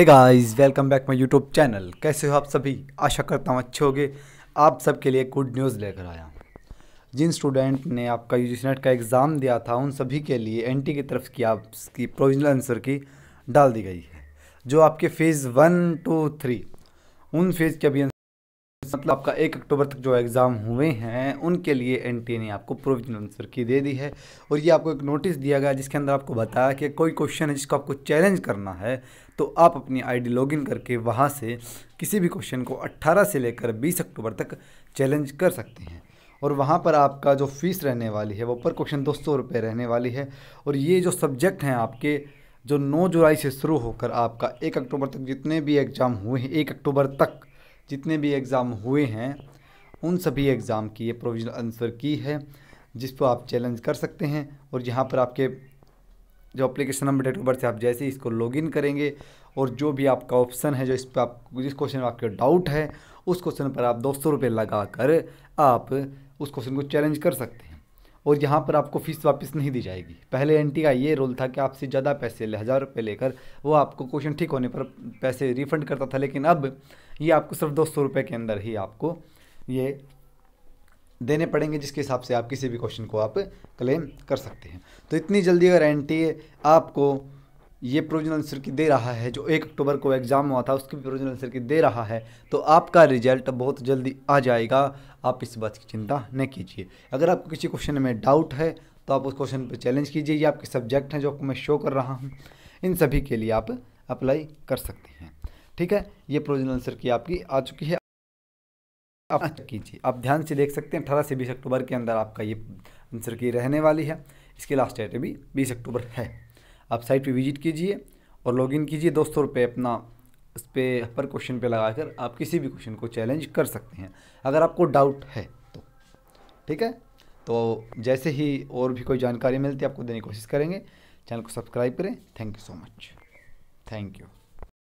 Hey guys welcome back my YouTube channel कैसे हो आप सभी आशा करता हूँ अच्छे होगे आप सबके लिए गुड न्यूज़ लेकर आया जिन स्टूडेंट ने आपका यू नेट का एग्ज़ाम दिया था उन सभी के लिए एन की तरफ की आपकी प्रोविजनल आंसर की डाल दी गई है जो आपके फ़ेज़ वन टू थ्री उन फेज़ के अभी मतलब आपका एक अक्टूबर तक जो एग्ज़ाम हुए हैं उनके लिए एनटीए ने आपको प्रोविजनल आंसर की दे दी है और ये आपको एक नोटिस दिया गया जिसके अंदर आपको बताया कि कोई क्वेश्चन है जिसको आपको चैलेंज करना है तो आप अपनी आईडी लॉगिन करके वहाँ से किसी भी क्वेश्चन को 18 से लेकर 20 अक्टूबर तक चैलेंज कर सकते हैं और वहाँ पर आपका जो फीस रहने वाली है वो पर क्वेश्चन दो सौ रुपये रहने वाली है और ये जो सब्जेक्ट हैं आपके जो नौ जुलाई से शुरू होकर आपका एक अक्टूबर तक जितने भी एग्ज़ाम हुए हैं एक अक्टूबर तक जितने भी एग्ज़ाम हुए हैं उन सभी एग्ज़ाम की ये प्रोविजनल आंसर की है जिसको आप चैलेंज कर सकते हैं और यहाँ पर आपके जो अप्लीकेशन नंबर डेट ऑफ से आप जैसे इसको इसको लॉगिन करेंगे और जो भी आपका ऑप्शन है जो इस पर आप जिस क्वेश्चन में आपके डाउट है उस क्वेश्चन पर आप दो सौ रुपये लगा कर आप उस क्वेश्चन को चैलेंज कर सकते हैं और यहाँ पर आपको फ़ीस वापस नहीं दी जाएगी पहले एन का ये रोल था कि आपसे ज़्यादा पैसे ले हज़ार रुपये लेकर वो आपको क्वेश्चन ठीक होने पर पैसे रिफ़ंड करता था लेकिन अब ये आपको सिर्फ दो सौ रुपये के अंदर ही आपको ये देने पड़ेंगे जिसके हिसाब से आप किसी भी क्वेश्चन को आप क्लेम कर सकते हैं तो इतनी जल्दी अगर एन आपको ये प्रोविजनल आंसर की दे रहा है जो एक अक्टूबर को एग्ज़ाम हुआ था उसकी भी प्रोविजनल आंसर की दे रहा है तो आपका रिजल्ट बहुत जल्दी आ जाएगा आप इस बात की चिंता न कीजिए अगर आपको किसी क्वेश्चन में डाउट है तो आप उस क्वेश्चन पर चैलेंज कीजिए ये आपके सब्जेक्ट हैं जो आपको मैं शो कर रहा हूँ इन सभी के लिए आप अप्लाई कर सकते हैं ठीक है ये प्रोविजनल आंसर की आपकी आ चुकी है आप अच्छा। कीजिए आप ध्यान से देख सकते हैं अठारह से बीस अक्टूबर के अंदर आपका ये आंसर की रहने वाली है इसकी लास्ट डेट भी बीस अक्टूबर है आप साइट पे विजिट कीजिए और लॉगिन कीजिए दो सौ रुपये अपना इस पर पर क्वेश्चन पे लगाकर आप किसी भी क्वेश्चन को चैलेंज कर सकते हैं अगर आपको डाउट है तो ठीक है तो जैसे ही और भी कोई जानकारी मिलती है आपको देने की कोशिश करेंगे चैनल को सब्सक्राइब करें thank you so much thank you